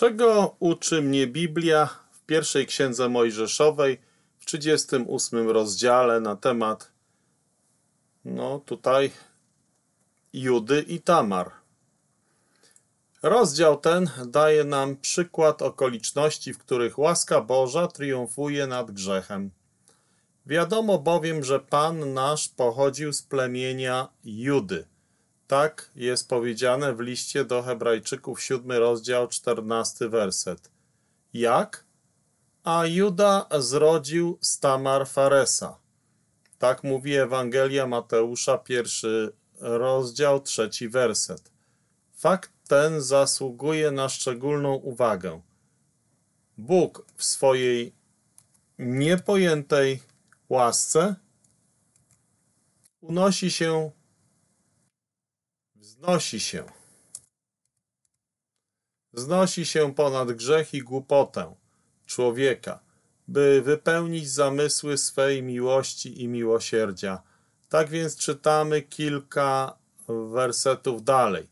Czego uczy mnie Biblia w pierwszej księdze Mojżeszowej w 38 rozdziale na temat, no tutaj, Judy i Tamar? Rozdział ten daje nam przykład okoliczności, w których łaska Boża triumfuje nad grzechem. Wiadomo bowiem, że Pan nasz pochodził z plemienia Judy – tak jest powiedziane w liście do Hebrajczyków, 7 rozdział, 14 werset. Jak? A Juda zrodził Stamar Faresa. Tak mówi Ewangelia Mateusza, pierwszy rozdział, trzeci werset. Fakt ten zasługuje na szczególną uwagę. Bóg w swojej niepojętej łasce unosi się Wznosi się. Wznosi się ponad grzech i głupotę człowieka, by wypełnić zamysły swej miłości i miłosierdzia. Tak więc czytamy kilka wersetów dalej.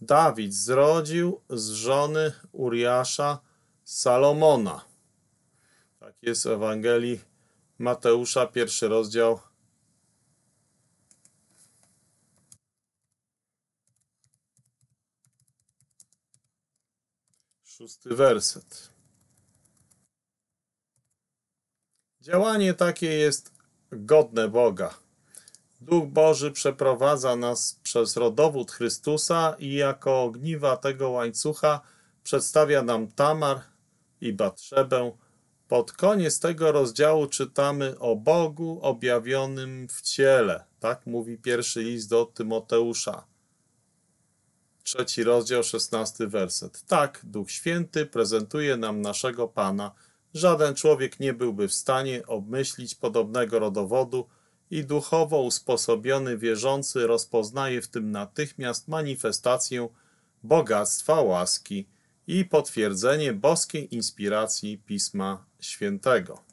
Dawid zrodził z żony Uriasza Salomona. Tak jest w Ewangelii Mateusza, pierwszy rozdział, szósty werset. Działanie takie jest godne Boga. Duch Boży przeprowadza nas przez rodowód Chrystusa i jako ogniwa tego łańcucha przedstawia nam Tamar i Batrzebę. Pod koniec tego rozdziału czytamy o Bogu objawionym w ciele. Tak mówi pierwszy list do Tymoteusza trzeci rozdział, szesnasty werset. Tak, Duch Święty prezentuje nam naszego Pana. Żaden człowiek nie byłby w stanie obmyślić podobnego rodowodu i duchowo usposobiony wierzący rozpoznaje w tym natychmiast manifestację bogactwa łaski i potwierdzenie boskiej inspiracji Pisma Świętego.